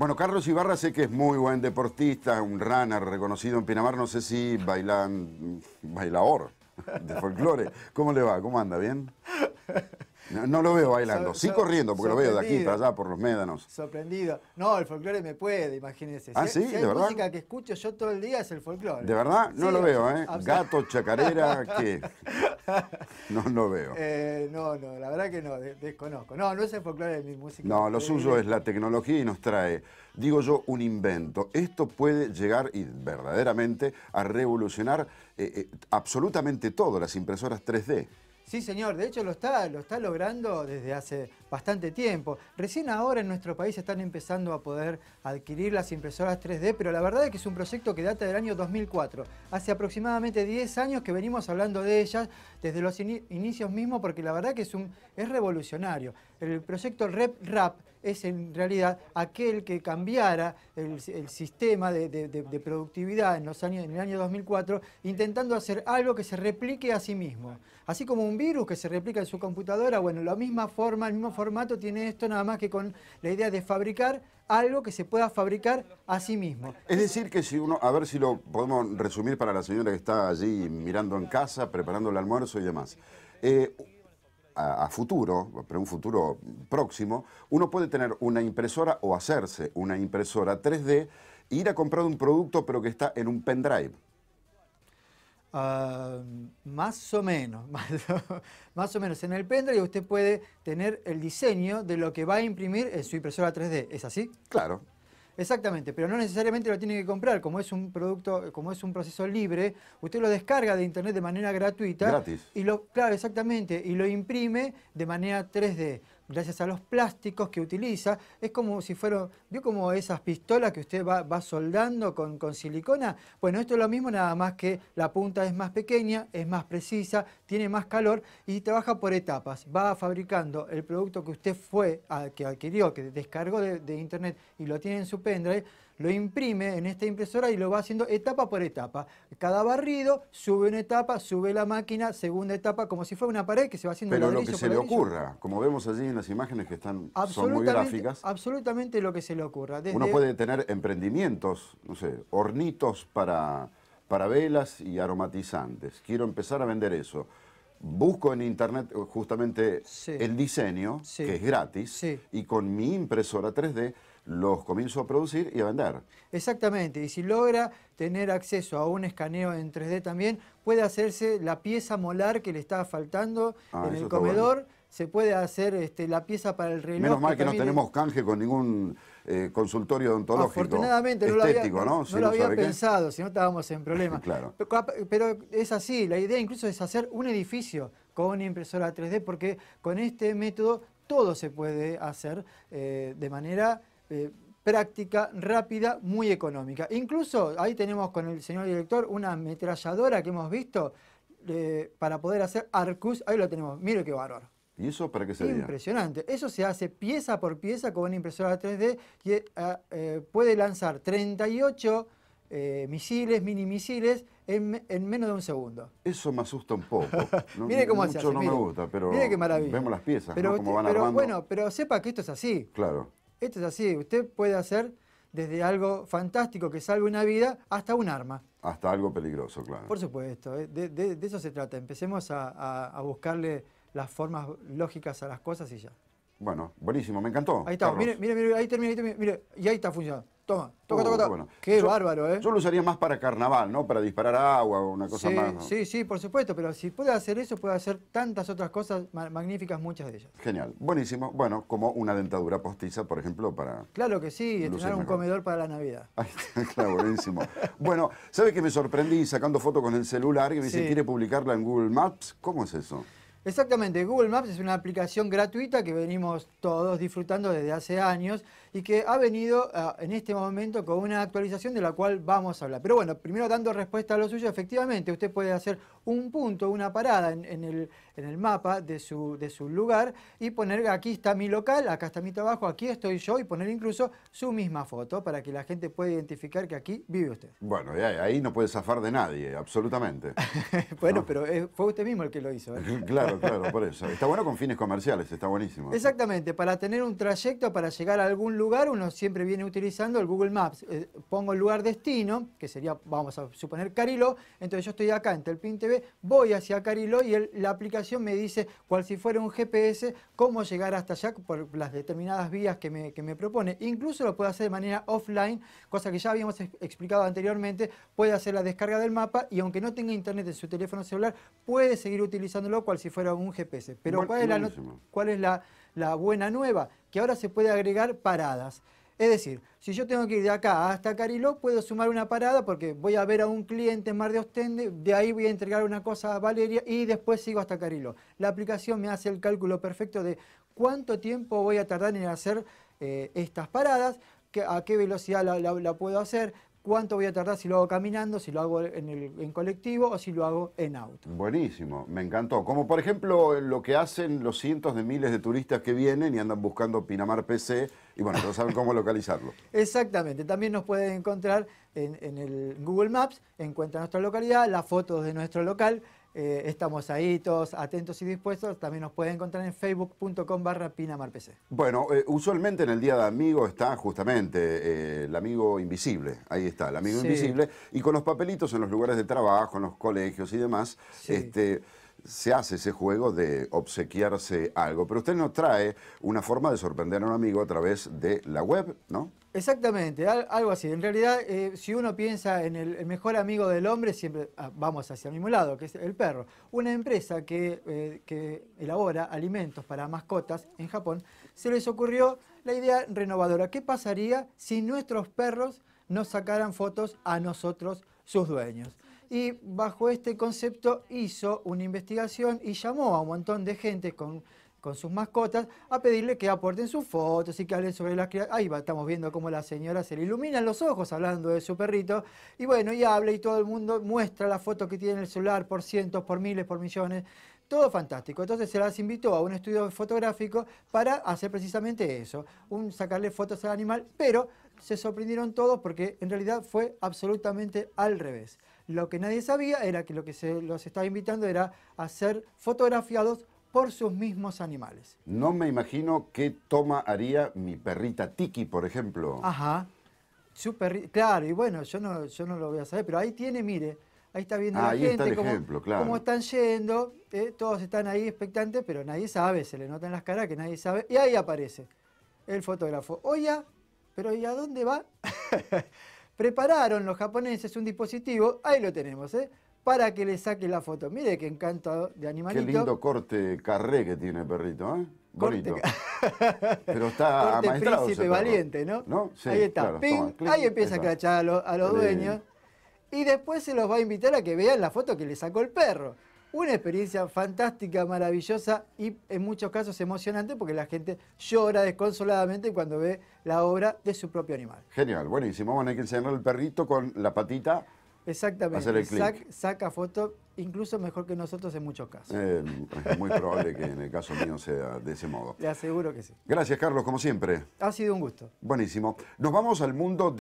Bueno, Carlos Ibarra sé que es muy buen deportista, un runner reconocido en Pinamar, no sé si bailan, mm, bailador de folclore. ¿Cómo le va? ¿Cómo anda? ¿Bien? No, lo veo bailando, sí corriendo, porque lo veo de aquí para allá, por los médanos. Sorprendido. No, el folclore me puede, imagínese. Ah, sí, ¿De verdad. La música que escucho yo todo el día es el folclore. ¿De verdad? No lo veo, ¿eh? Gato, chacarera, ¿qué? No lo veo. Eh, no, no, la verdad que no, desconozco. No, no es el folclore de mi música. No, lo eh, suyo es la tecnología y nos trae, digo yo, un invento. Esto puede llegar y verdaderamente a revolucionar eh, absolutamente todo, las impresoras 3D. Sí, señor, de hecho lo está, lo está logrando desde hace bastante tiempo. Recién ahora en nuestro país están empezando a poder adquirir las impresoras 3D, pero la verdad es que es un proyecto que data del año 2004. Hace aproximadamente 10 años que venimos hablando de ellas, desde los inicios mismos, porque la verdad que es, un, es revolucionario. El proyecto RepRap es en realidad aquel que cambiara el, sistema de, productividad en, los años, en el año 2004, intentando hacer algo que se replique a sí mismo. Así como un virus que se replica en su computadora, bueno, la misma forma, el mismo formato tiene esto, nada más que con la idea de fabricar algo que se pueda fabricar a sí mismo. Es decir, que si uno, a ver si lo podemos resumir para la señora que está allí mirando en casa, preparando el almuerzo y demás. Eh, a, futuro, pero un futuro próximo, uno puede tener una impresora o hacerse una impresora 3D e ir a comprar un producto pero que está en un pendrive. Ah, más o menos, más, o menos. En el pendrive usted puede tener el diseño de lo que va a imprimir en su impresora 3D, ¿es así? Claro, Exactamente, pero no necesariamente lo tiene que comprar, como es un producto, como es un proceso libre, usted lo descarga de internet de manera gratuita. Y lo, claro, exactamente, y lo imprime de manera 3D gracias a los plásticos que utiliza. Es como si fueran vio como esas pistolas que usted va, soldando con, silicona. Bueno, esto es lo mismo, nada más que la punta es más pequeña, es más precisa, tiene más calor y trabaja por etapas. Va fabricando el producto que usted fue, que adquirió, que descargó de, de internet y lo tiene en su pendrive lo imprime en esta impresora y lo va haciendo etapa por etapa. Cada barrido sube una etapa, sube la máquina, segunda etapa, como si fuera una pared que se va haciendo Pero lo que se le ocurra, como vemos allí en las imágenes que están son muy gráficas. Absolutamente lo que se le ocurra. Uno puede tener emprendimientos, no sé, hornitos para, para velas y aromatizantes. Quiero empezar a vender eso busco en internet eh, justamente el diseño, que es gratis, y con mi impresora 3D los comienzo a producir y a vender. Exactamente, y si logra tener acceso a un escaneo en 3D también, puede hacerse la pieza molar que le estaba faltando ah, en el comedor, se puede hacer este, la pieza para el reloj. Menos mal que, no tenemos canje con ningún eh, consultorio odontológico. Afortunadamente no lo había, pensado, si no estábamos en problemas. Pero, es así, la idea incluso es hacer un edificio con una impresora 3D, porque con este método todo se puede hacer eh, de manera eh, práctica, rápida, muy económica. Incluso ahí tenemos con el señor director una ametralladora que hemos visto eh, para poder hacer Arcus. Ahí lo tenemos, mire qué valor. ¿Y eso para qué sería? Impresionante. Eso se hace pieza por pieza con una impresora 3D que ah, eh, puede lanzar 38 misiles, mini misiles en, menos de un segundo. Eso me asusta un poco. mire cómo se hace, no me gusta, pero Mire qué maravilla. vemos las piezas, pero, bueno, pero sepa que esto es así. Claro. Esto es así, usted puede hacer desde algo fantástico que salve una vida hasta un arma. Hasta algo peligroso, claro. Por supuesto, eh, de, de, eso se trata. Empecemos a, buscarle las formas lógicas a las cosas y ya. Bueno, buenísimo, me encantó. Ahí está, mire, mire, ahí termina, ahí termina, y ahí está funcionando. Toma, oh, toca, toca, Qué bárbaro, ¿eh? Yo lo usaría más para carnaval, ¿no? Para disparar agua o una cosa más. Sí, sí, por supuesto, pero si puede hacer eso, puede hacer tantas otras cosas magníficas, muchas de ellas. Genial, buenísimo. Bueno, como una dentadura postiza, por ejemplo, para. Claro que sí, tener un comedor para la Navidad. claro, buenísimo. bueno, ¿sabes que me sorprendí sacando fotos con el celular y me dice, ¿quiere publicarla en Google Maps? ¿Cómo es eso? Exactamente, Google Maps es una aplicación gratuita que venimos todos disfrutando desde hace años y que ha venido ah, en este momento con una actualización de la cual vamos a hablar. Pero bueno, primero dando respuesta a lo suyo, efectivamente, usted puede hacer un punto, una parada en, el, mapa de su, de su lugar y poner aquí está mi local, acá está mi trabajo, aquí estoy yo y poner incluso su misma foto para que la gente pueda identificar que aquí vive usted. Bueno, y ahí no puede zafar de nadie, absolutamente. bueno, pero eh, fue usted mismo el que lo hizo. ¿eh? claro, claro, por eso. Está bueno con fines comerciales, está buenísimo. Exactamente, para tener un trayecto para llegar a algún lugar lugar, uno siempre viene utilizando el Google Maps. Eh, pongo el lugar destino, que sería, vamos a suponer, Carilo. Entonces yo estoy acá en Telpin TV, voy hacia Carilo y la aplicación me dice, cual si fuera un GPS, cómo llegar hasta allá por las determinadas vías que me, propone. Incluso lo puede hacer de manera offline, cosa que ya habíamos explicado anteriormente. Puede hacer la descarga del mapa y aunque no tenga internet en su teléfono celular, puede seguir utilizándolo cual si fuera un GPS. Pero cuál es la la buena nueva, que ahora se puede agregar paradas. Es decir, si yo tengo que ir de acá hasta Cariló, puedo sumar una parada porque voy a ver a un cliente en Mar de Ostende, de ahí voy a entregar una cosa a Valeria y después sigo hasta Cariló. La aplicación me hace el cálculo perfecto de cuánto tiempo voy a tardar en hacer eh, estas paradas, a qué velocidad la, puedo hacer, cuánto voy a tardar si lo hago caminando, si lo hago en, colectivo o si lo hago en auto. Buenísimo, me encantó. Como por ejemplo eh, lo que hacen los cientos de miles de turistas que vienen y andan buscando Pinamar PC y bueno, no saben cómo localizarlo. Exactamente, también nos pueden encontrar en, en el Google Maps, encuentran nuestra localidad, las fotos de nuestro local, eh, estamos ahí todos atentos y dispuestos. También nos pueden encontrar en facebook.com barra pinamarpc. Bueno, eh, usualmente en el Día de Amigo está justamente eh, el amigo invisible. Ahí está, el amigo invisible. Y con los papelitos en los lugares de trabajo, en los colegios y demás, este, se hace ese juego de obsequiarse algo. Pero usted nos trae una forma de sorprender a un amigo a través de la web, ¿no? Exactamente, algo así. En realidad, eh, si uno piensa en el, mejor amigo del hombre, siempre ah, vamos hacia el mismo lado, que es el perro. Una empresa que, eh, que elabora alimentos para mascotas en Japón, se les ocurrió la idea renovadora. ¿Qué pasaría si nuestros perros nos sacaran fotos a nosotros, sus dueños? Y bajo este concepto hizo una investigación y llamó a un montón de gente con con sus mascotas a pedirle que aporten sus fotos y que hablen sobre las criaturas. Ahí va, estamos viendo cómo la señora se le iluminan los ojos hablando de su perrito. Y bueno, y habla y todo el mundo muestra la foto que tiene en el celular por cientos, por miles, por millones. Todo fantástico. Entonces se las invitó a un estudio fotográfico para hacer precisamente eso, un sacarle fotos al animal, pero se sorprendieron todos porque en realidad fue absolutamente al revés. Lo que nadie sabía era que lo que se los estaba invitando era a ser fotografiados por sus mismos animales. No me imagino qué toma haría mi perrita Tiki, por ejemplo. Ajá. Su perrita, claro, y bueno, yo no, yo no lo voy a saber, pero ahí tiene, mire, ahí está viendo ah, la gente, cómo, están yendo, eh, todos están ahí expectantes, pero nadie sabe, se le notan las caras que nadie sabe, y ahí aparece el fotógrafo. Oiga, pero ¿y a dónde va? Prepararon los japoneses un dispositivo, ahí lo tenemos, ¿eh? para que le saque la foto. Mire qué encanto de animalito. Qué lindo corte carré que tiene el perrito, ¿eh? Bonito. Pero está corte príncipe valiente, ¿no? ahí está. pim, ahí empieza a crachar a los, dueños. Y después se los va a invitar a que vean la foto que le sacó el perro. Una experiencia fantástica, maravillosa y en muchos casos emocionante porque la gente llora desconsoladamente cuando ve la obra de su propio animal. Genial, buenísimo. Bueno, hay que enseñar el perrito con la patita Exactamente. saca foto incluso mejor que nosotros en muchos casos. Eh, es muy probable que en el caso mío sea de ese modo. Te aseguro que sí. Gracias, Carlos, como siempre. Ha sido un gusto. Buenísimo. Nos vamos al mundo.